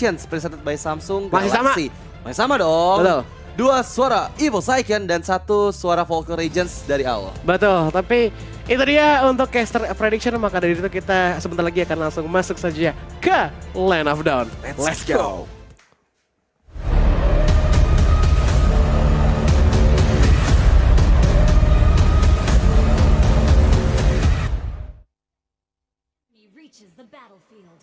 Ancients presented by Samsung Masih sama? Masih sama dong. Betul. Dua suara Evo Saiken dan satu suara Volker Regents dari awal. Betul, tapi itu dia untuk caster prediction maka dari itu kita sebentar lagi akan langsung masuk saja ke Land of Dawn. Let's, Let's go. go. the battlefield.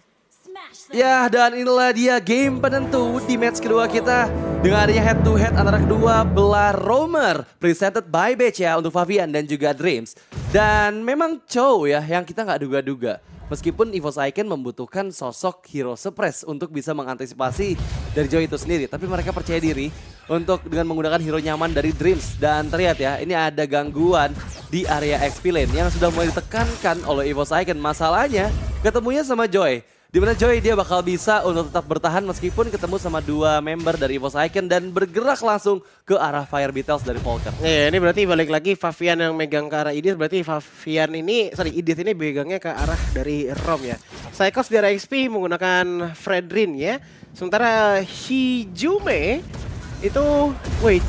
Ya, dan inilah dia game penentu di match kedua kita. Dengan adanya head to head antara kedua belah Romer. Presented by Beca ya, untuk Favian dan juga Dreams. Dan memang Chow ya, yang kita nggak duga-duga. Meskipun Evo Saiken membutuhkan sosok hero suppress untuk bisa mengantisipasi dari Joy itu sendiri. Tapi mereka percaya diri untuk dengan menggunakan hero nyaman dari Dreams. Dan terlihat ya, ini ada gangguan di area XP lane yang sudah mulai ditekankan oleh Evo Saiken. Masalahnya ketemunya sama Joy. Di mana Joy dia bakal bisa untuk tetap bertahan meskipun ketemu sama dua member dari Evos Icon dan bergerak langsung ke arah Fire Beatles dari Volker. Iya, ini berarti balik lagi Favian yang megang ke arah Idis, berarti Favian ini, sorry Idis ini megangnya ke arah dari Rom ya. Psychos di arah XP menggunakan Fredrin ya. Sementara Hijume itu, wait,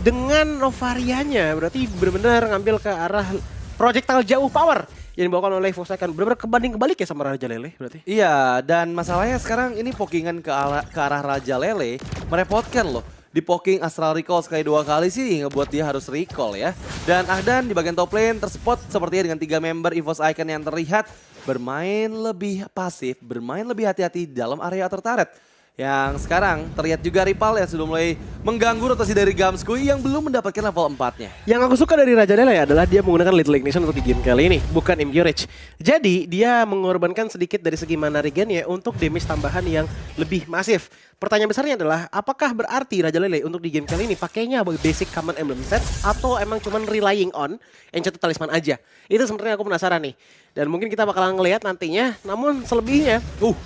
dengan Novarianya berarti benar-benar ngambil ke arah projectile jauh power yang dibawakan oleh kan Benar-benar kebanding kebalik ya sama Raja Lele berarti? Iya, dan masalahnya sekarang ini pokingan ke arah, ke arah Raja Lele merepotkan loh. Di poking Astral Recall sekali dua kali sih ngebuat dia harus recall ya. Dan Ahdan di bagian top lane tersepot sepertinya dengan tiga member EVOS Icon yang terlihat bermain lebih pasif, bermain lebih hati-hati dalam area tertarik yang sekarang terlihat juga rival yang sudah mulai mengganggu rotasi dari Gamskui yang belum mendapatkan level 4-nya. Yang aku suka dari Raja lele ya adalah dia menggunakan Little Ignition untuk di game kali ini, bukan Impurage. Jadi dia mengorbankan sedikit dari segi mana regen untuk damage tambahan yang lebih masif. Pertanyaan besarnya adalah apakah berarti Raja Lele untuk di game kali ini pakainya basic common emblem set atau emang cuman relying on enchanted talisman aja? Itu sebenarnya aku penasaran nih. Dan mungkin kita bakalan ngelihat nantinya. Namun selebihnya, uh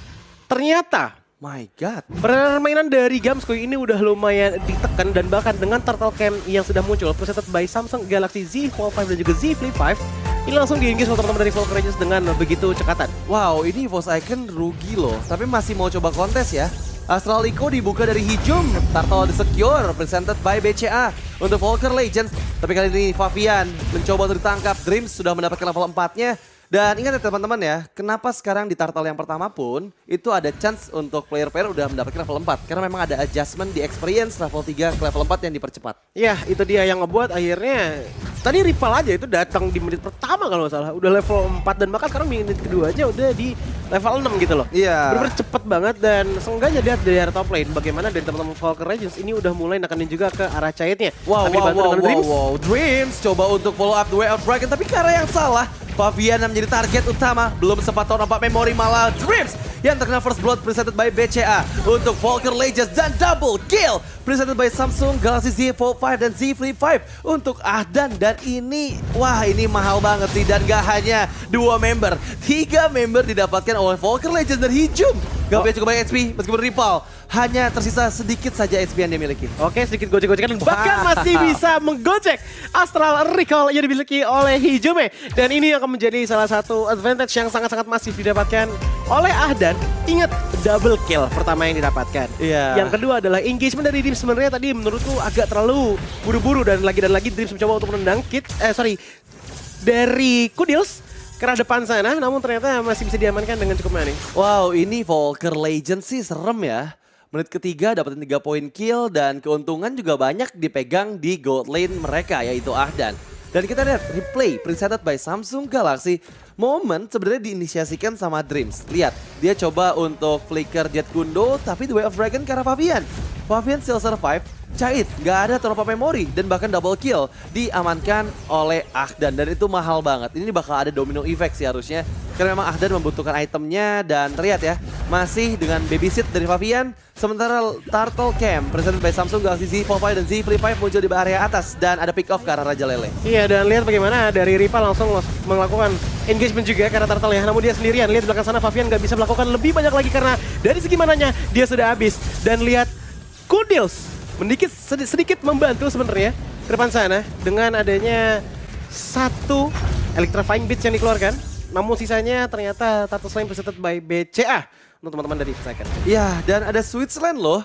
ternyata My God. Permainan dari Gamsco ini udah lumayan ditekan dan bahkan dengan turtle cam yang sudah muncul presented by Samsung Galaxy Z Fold 5 dan juga Z Flip 5 ini langsung diinggis oleh teman-teman dari Volker Rangers dengan begitu cekatan. Wow, ini Evos Icon rugi loh, tapi masih mau coba kontes ya. Astral Eco dibuka dari hijum, Turtle The Secure, presented by BCA untuk Volker Legends. Tapi kali ini Fabian mencoba untuk ditangkap, Dreams sudah mendapatkan level 4-nya, dan ingat ya teman-teman ya, kenapa sekarang di turtle yang pertama pun itu ada chance untuk player-player udah mendapatkan level 4. Karena memang ada adjustment di experience level 3 ke level 4 yang dipercepat. Ya, itu dia yang ngebuat akhirnya tadi rival aja itu datang di menit pertama kalau nggak salah. Udah level 4 dan bahkan sekarang menit kedua aja udah di level 6 gitu loh. Iya. Bener-bener cepet banget dan seenggaknya lihat dari arah top lane bagaimana dari teman-teman Volker Regions ini udah mulai nakanin juga ke arah cahitnya. Wow, tapi wow, wow, wow, Dreams. wow, Dreams coba untuk follow up the way of Dragon tapi karena yang salah yang menjadi target utama. Belum sempat tahu nampak memori malah Dreams yang terkena first blood presented by BCA untuk Volker Legends dan double kill presented by Samsung Galaxy Z Fold 5 dan Z Flip 5 untuk Ahdan dan ini wah ini mahal banget sih dan gak hanya dua member, tiga member didapatkan oleh Volker dari Hijum. Gak punya cukup banyak HP meskipun rival hanya tersisa sedikit saja HP yang dia miliki. Oke, sedikit gojek-gojekan wow. bahkan masih bisa menggojek Astral Recall yang dimiliki oleh Hijume. Dan ini akan menjadi salah satu advantage yang sangat-sangat masif didapatkan oleh Ahdan. Ingat double kill pertama yang didapatkan. Yeah. Yang kedua adalah engagement dari tim sebenarnya tadi menurutku agak terlalu buru-buru dan lagi dan lagi Dreams mencoba untuk menendang Kit, eh sorry, dari Kudils ke arah depan sana, namun ternyata masih bisa diamankan dengan cukup manis. Wow, ini Volker Legend sih serem ya. Menit ketiga dapetin 3 poin kill dan keuntungan juga banyak dipegang di gold lane mereka yaitu Ahdan. Dan kita lihat replay presented by Samsung Galaxy. Momen sebenarnya diinisiasikan sama Dreams. Lihat, dia coba untuk flicker Jet Kundo tapi The Way of Dragon karena Fabian. Pavian still survive, Cahit gak ada terlupa memori dan bahkan double kill diamankan oleh Ahdan dan itu mahal banget. Ini bakal ada domino effect sih harusnya karena memang Ahdan membutuhkan itemnya dan terlihat ya masih dengan babysit dari Pavian Sementara Turtle Cam, present by Samsung Galaxy Z Fold 5 dan Z Flip 5 muncul di area atas dan ada pick off ke arah Raja Lele. Iya dan lihat bagaimana dari Ripa langsung melakukan engagement juga karena Turtle ya. Namun dia sendirian lihat di belakang sana Pavian gak bisa melakukan lebih banyak lagi karena dari segi mananya dia sudah habis dan lihat Cool sedikit, sedikit membantu sebenarnya ke depan sana dengan adanya satu Electrifying beat yang dikeluarkan. Namun sisanya ternyata Tartus lain presented by BCA untuk teman-teman dari Second. Iya, dan ada Switzerland loh.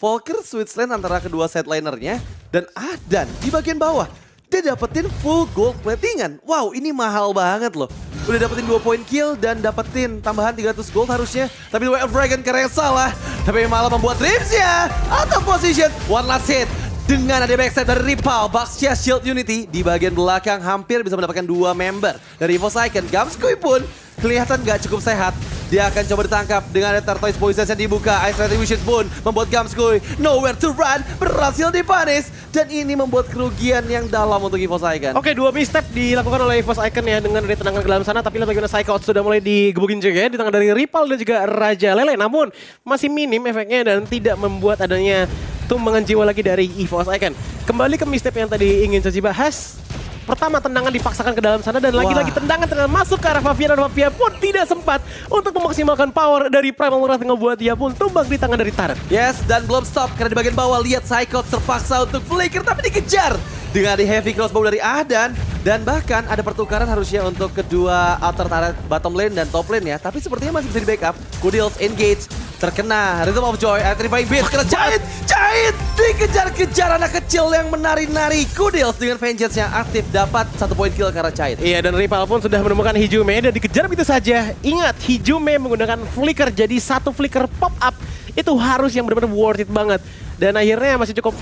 Volker Switzerland antara kedua setlinernya dan Adan di bagian bawah. Dia dapetin full gold platingan. Wow, ini mahal banget loh. Udah dapetin dua poin kill dan dapetin tambahan 300 gold harusnya. Tapi Way of Dragon keren salah. Tapi malah membuat Rimsnya out of position. One last hit dengan ada backstab dari Ripal, Baxia Shield Unity di bagian belakang hampir bisa mendapatkan dua member dari Poseidon, Saiken, Gamskui pun kelihatan gak cukup sehat dia akan coba ditangkap dengan ada Tortoise Poison yang dibuka. Ice wishes pun membuat Gamskui nowhere to run. Berhasil dipanis. Dan ini membuat kerugian yang dalam untuk EVOS Icon. Kan? Oke, dua misstep dilakukan oleh EVOS Icon kan, ya. Dengan dari tenangan ke dalam sana. Tapi bagaimana Psycho sudah mulai digebukin juga ya. Di tangan dari Ripal dan juga Raja Lele. Namun masih minim efeknya dan tidak membuat adanya tumbangan jiwa lagi dari EVOS Icon. Kan. Kembali ke misstep yang tadi ingin saya bahas. Pertama tendangan dipaksakan ke dalam sana dan lagi-lagi tendangan tendangan masuk ke arah mafia dan mafia pun tidak sempat untuk memaksimalkan power dari Primal Wrath membuat dia pun tumbang di tangan dari Taren. Yes, dan belum stop karena di bagian bawah lihat Psycho terpaksa untuk flicker tapi dikejar dengan di heavy crossbow dari Ahdan dan bahkan ada pertukaran harusnya untuk kedua turret bottom lane dan top lane ya tapi sepertinya masih bisa di backup Kudils engage terkena Rhythm of Joy Electrifying Beat kena jahit jahit Dikejar-kejar anak kecil yang menari-nari. Kudils dengan vengeance yang aktif dapat satu poin kill karena cair. Iya dan Rival pun sudah menemukan Hijume dan dikejar begitu saja. Ingat Hijume menggunakan flicker jadi satu flicker pop up itu harus yang benar-benar worth it banget. Dan akhirnya masih cukup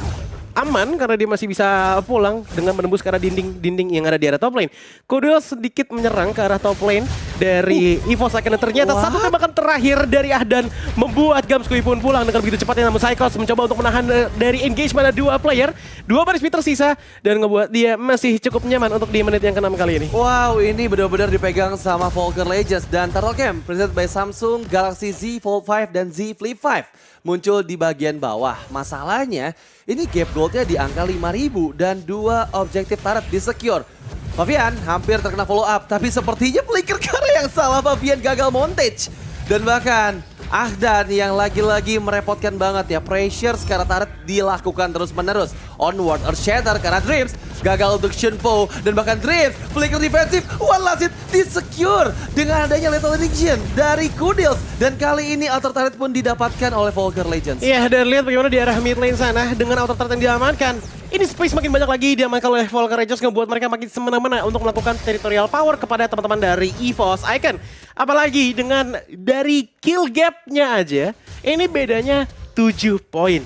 aman karena dia masih bisa pulang dengan menembus ke arah dinding-dinding yang ada di arah top lane. Kudil sedikit menyerang ke arah top lane dari uh. Evo Ternyata What? satu tembakan terakhir dari Ahdan membuat Gamskui pun pulang dengan begitu cepatnya. Namun Psychos mencoba untuk menahan eh, dari engagement dua player. Dua baris meter sisa dan ngebuat dia masih cukup nyaman untuk di menit yang keenam kali ini. Wow, ini benar-benar dipegang sama Volker Legends dan Turtle Camp presented by Samsung Galaxy Z Fold 5 dan Z Flip 5 muncul di bagian bawah. Masalahnya ini gap goldnya di angka 5000 dan dua objektif di secure. Fabian hampir terkena follow up, tapi sepertinya flicker karena yang salah Fabian gagal montage. Dan bahkan Ahdan yang lagi-lagi merepotkan banget ya. Pressure sekarang taret dilakukan terus-menerus. Onward or Shatter karena Dreams gagal untuk Shunpo. Dan bahkan Dreams flicker defensif. One last hit disecure dengan adanya Lethal Addiction dari Kudils. Dan kali ini Outer Turret pun didapatkan oleh Volker Legends. Iya dan lihat bagaimana di arah mid lane sana dengan Outer Turret yang diamankan. Ini space makin banyak lagi diamankan oleh Volker Legends ngebuat mereka makin semena-mena untuk melakukan territorial power kepada teman-teman dari EVOS Icon. Apalagi dengan dari kill gapnya aja, ini bedanya 7 poin.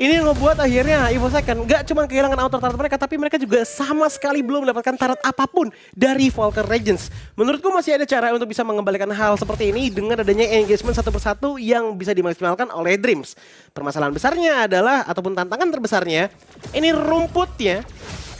Ini membuat akhirnya Evo Second gak cuma kehilangan auto turret mereka, tapi mereka juga sama sekali belum mendapatkan turret apapun dari Volker Legends. Menurutku masih ada cara untuk bisa mengembalikan hal seperti ini dengan adanya engagement satu persatu yang bisa dimaksimalkan oleh Dreams. Permasalahan besarnya adalah, ataupun tantangan terbesarnya, ini rumputnya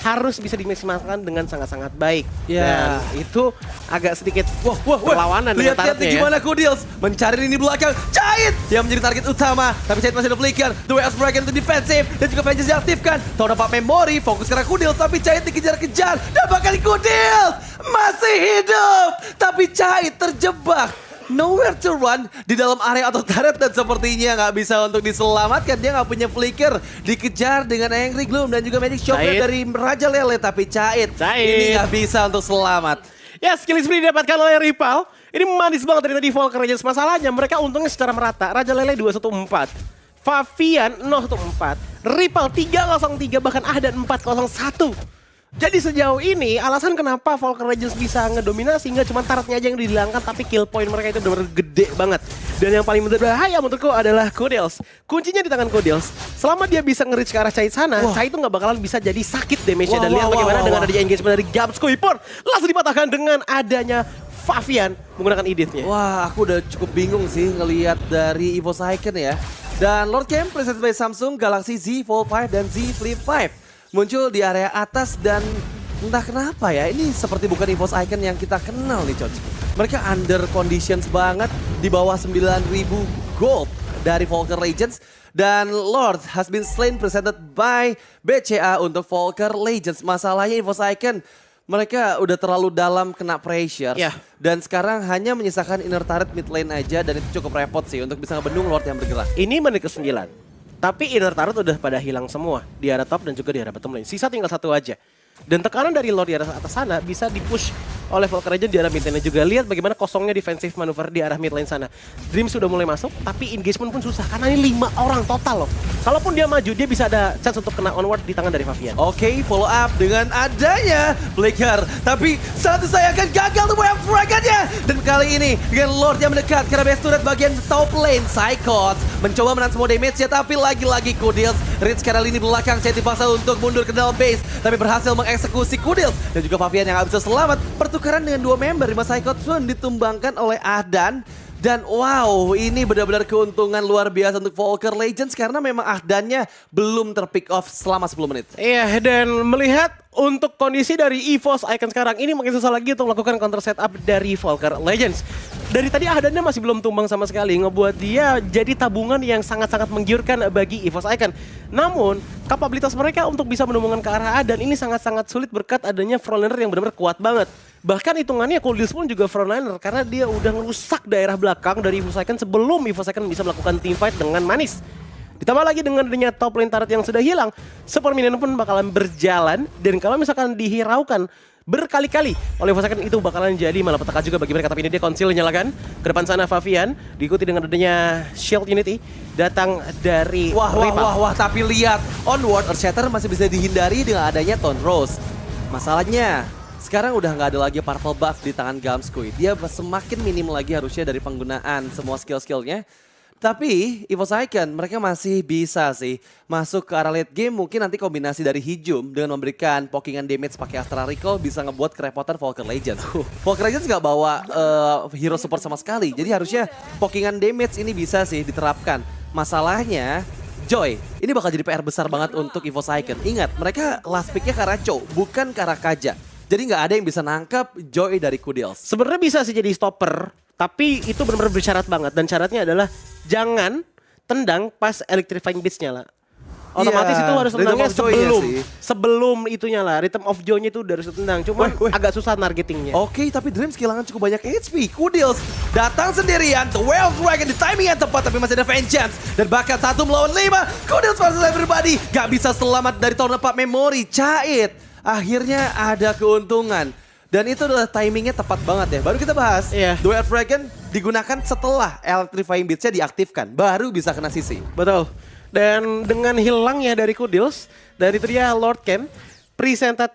harus bisa dimaksimalkan dengan sangat-sangat baik. Yeah. Dan itu agak sedikit wah wah wah perlawanan lihat, dengan lihat ya. gimana ya. Kudils mencari lini belakang Jahit yang menjadi target utama tapi Cahit masih duplikan. The Way of Dragon itu defensif dan juga Vengeance diaktifkan tahun dapat memori fokus karena Kudils tapi Jahit dikejar-kejar dan bahkan Kudils masih hidup tapi Jahit terjebak nowhere to run di dalam area atau turret dan sepertinya nggak bisa untuk diselamatkan. Dia nggak punya flicker, dikejar dengan Angry Gloom dan juga Magic Shopper dari Raja Lele tapi Cait. Ini nggak bisa untuk selamat. Ya, skill ini didapatkan oleh rival. Ini manis banget dari tadi Volker Rangers. Masalahnya mereka untungnya secara merata. Raja Lele dua 214. Favian 014, Ripal 303 bahkan ada 401. Jadi sejauh ini alasan kenapa Volker Legends bisa ngedominasi nggak cuma taratnya aja yang dihilangkan tapi kill point mereka itu benar gede banget. Dan yang paling berbahaya menurutku adalah Kudels. Kuncinya di tangan Kudels. Selama dia bisa nge ke arah Chai sana, itu nggak bakalan bisa jadi sakit damage-nya. Dan lihat bagaimana wah, dengan wah. adanya engagement dari Gabsco Ipon. Langsung dipatahkan dengan adanya Favian menggunakan Edith-nya. Wah, aku udah cukup bingung sih ngelihat dari Evo Saiken ya. Dan Lord Camp presented by Samsung Galaxy Z Fold 5 dan Z Flip 5 muncul di area atas dan entah kenapa ya, ini seperti bukan EVOS Icon yang kita kenal nih, Coach. Mereka under conditions banget di bawah 9000 gold dari Volker Legends dan Lord has been slain presented by BCA untuk Volker Legends. Masalahnya EVOS Icon mereka udah terlalu dalam kena pressure yeah. dan sekarang hanya menyisakan inner turret mid lane aja dan itu cukup repot sih untuk bisa ngebendung Lord yang bergerak. Ini menit ke-9. Tapi inner turret udah pada hilang semua di area top dan juga di area bottom lane. Sisa tinggal satu aja. Dan tekanan dari Lord di arah atas sana bisa dipush oleh oh, Volker aja di arah mid lane juga. Lihat bagaimana kosongnya defensive manuver di arah mid lane sana. Dream sudah mulai masuk, tapi engagement pun susah karena ini lima orang total loh. Kalaupun dia maju, dia bisa ada chance untuk kena onward di tangan dari Favian. Oke, okay, follow up dengan adanya Blaker. Tapi satu saya akan gagal untuk fragannya. Dan kali ini dengan Lord yang mendekat karena best turret bagian top lane Psychot. Mencoba menahan semua damage ya, tapi lagi-lagi Kudils. Rich karena lini belakang saya dipaksa untuk mundur ke dalam base. Tapi berhasil mengeksekusi Kudils. Dan juga Favian yang nggak bisa selamat. Pertukaran bertukaran dengan dua member. Mas Sun ditumbangkan oleh Ahdan. Dan wow, ini benar-benar keuntungan luar biasa untuk Volker Legends karena memang Ahdannya belum terpick off selama 10 menit. Iya, dan melihat untuk kondisi dari EVOS Icon sekarang ini makin susah lagi untuk melakukan counter setup dari Volker Legends. Dari tadi Ahadannya masih belum tumbang sama sekali, ngebuat dia jadi tabungan yang sangat-sangat menggiurkan bagi EVOS Icon. Namun, kapabilitas mereka untuk bisa menemukan ke arah A dan ini sangat-sangat sulit berkat adanya frontliner yang benar-benar kuat banget. Bahkan hitungannya Kuldis pun juga frontliner karena dia udah ngerusak daerah belakang dari EVOS Icon sebelum EVOS Icon bisa melakukan teamfight dengan manis. Ditambah lagi dengan adanya top lane turret yang sudah hilang, Minion pun bakalan berjalan dan kalau misalkan dihiraukan berkali-kali oleh Forsaken itu bakalan jadi malapetaka juga bagi mereka tapi ini dia konsil nyalakan ke depan sana Favian diikuti dengan adanya Shield Unity datang dari wah wah wah wah tapi lihat Onward Earth Shatter masih bisa dihindari dengan adanya Tone Rose masalahnya sekarang udah nggak ada lagi purple buff di tangan Gamskui. Dia semakin minim lagi harusnya dari penggunaan semua skill-skillnya. Tapi Ivo Saiken mereka masih bisa sih masuk ke arah late game mungkin nanti kombinasi dari Hijum dengan memberikan pokingan damage pakai Astral Recall bisa ngebuat kerepotan Volker Legends. Volker Legends nggak bawa uh, hero support sama sekali jadi harusnya pokingan damage ini bisa sih diterapkan. Masalahnya Joy, ini bakal jadi PR besar banget untuk Evo Saiken. Ingat, mereka last picknya Karacho, bukan Karakaja. Jadi nggak ada yang bisa nangkap Joy dari Kudels. Sebenarnya bisa sih jadi stopper, tapi itu benar-benar bersyarat banget dan syaratnya adalah jangan tendang pas electrifying beats nyala. Otomatis yeah, itu harus tendangnya sebelum sih. sebelum itu nyala. Rhythm of joy-nya itu harus tendang. Cuma agak susah targetingnya. Oke, okay, tapi Dreams kehilangan cukup banyak HP. Kudils datang sendirian. The Way of Dragon di timing yang tepat tapi masih ada Vengeance. Dan bahkan satu melawan lima. Kudils versus everybody. Gak bisa selamat dari tahun lepas memori. Cait. Akhirnya ada keuntungan. Dan itu adalah timingnya tepat banget ya. Baru kita bahas, yeah. Duet Dragon digunakan setelah Electrifying Beats-nya diaktifkan. Baru bisa kena sisi. Betul. Dan dengan hilangnya dari Kudils, dari itu Lord Ken, presented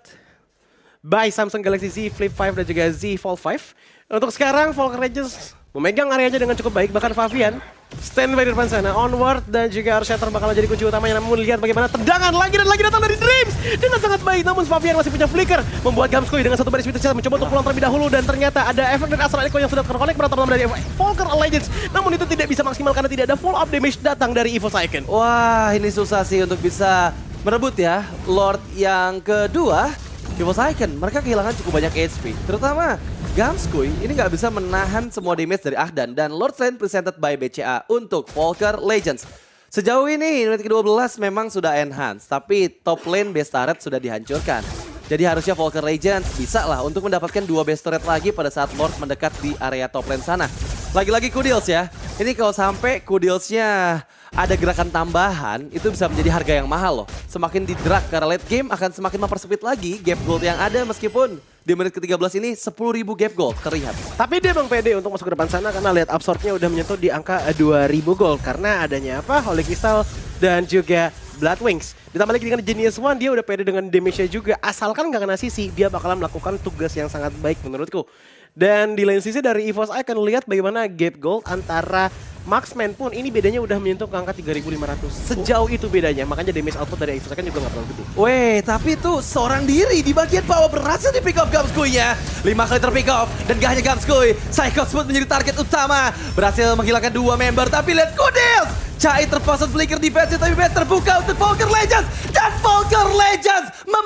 by Samsung Galaxy Z Flip 5 dan juga Z Fold 5. Untuk sekarang, Volker Regis memegang areanya dengan cukup baik, bahkan Fabian Stand by di depan sana. Onward dan juga Arshatter bakal jadi kunci utamanya. Namun lihat bagaimana tendangan lagi dan lagi datang dari Dreams. Dengan sangat baik, namun Spavian masih punya flicker. Membuat Gamskoy dengan satu baris witasnya mencoba untuk pulang terlebih dahulu. Dan ternyata ada efek dari Astral Echo yang sudah terkonek berantem dari Volker Legends. Namun itu tidak bisa maksimal karena tidak ada full up damage datang dari Evo Saiken. Wah, ini susah sih untuk bisa merebut ya. Lord yang kedua. Divos Icon, mereka kehilangan cukup banyak HP. Terutama Gamskui ini nggak bisa menahan semua damage dari Ahdan dan Lord Slain presented by BCA untuk Volker Legends. Sejauh ini unit ke-12 memang sudah enhance, tapi top lane base turret sudah dihancurkan. Jadi harusnya Volker Legends bisa lah untuk mendapatkan dua base turret lagi pada saat Lord mendekat di area top lane sana. Lagi-lagi Kudils ya. Ini kalau sampai Kudilsnya ada gerakan tambahan, itu bisa menjadi harga yang mahal loh. Semakin drag karena late game akan semakin mempersempit lagi gap gold yang ada meskipun di menit ke-13 ini 10.000 gap gold terlihat. Tapi dia memang pede untuk masuk ke depan sana karena lihat absorbnya udah menyentuh di angka 2.000 eh, gold. Karena adanya apa? Holy Crystal dan juga Blood Wings. Ditambah lagi dengan Genius One, dia udah pede dengan damage-nya juga. Asalkan gak kena sisi, dia bakalan melakukan tugas yang sangat baik menurutku. Dan di lain sisi dari EVOS akan lihat bagaimana gap gold antara Maxman pun ini bedanya udah menyentuh ke angka 3500. Sejauh itu bedanya, makanya damage output dari Aegis kan juga nggak terlalu gede. Weh, tapi itu seorang diri di bagian power berhasil di pick off Gamskuy-nya. 5 kali terpick off, dan gak hanya Gamskuy, Psychos pun menjadi target utama. Berhasil menghilangkan dua member, tapi let's go, Kudils! Cai terpasang flicker defense tapi best terbuka untuk Poker Legends. Dan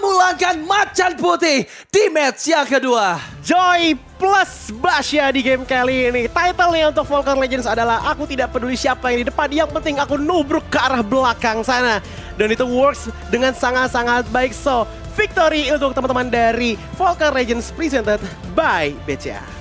memulangkan Macan Putih di match yang kedua. Joy plus ya di game kali ini. Titlenya untuk Volcan Legends adalah aku tidak peduli siapa yang di depan, yang penting aku nubruk ke arah belakang sana. Dan itu works dengan sangat-sangat baik. So, victory untuk teman-teman dari Volcan Legends presented by BCA.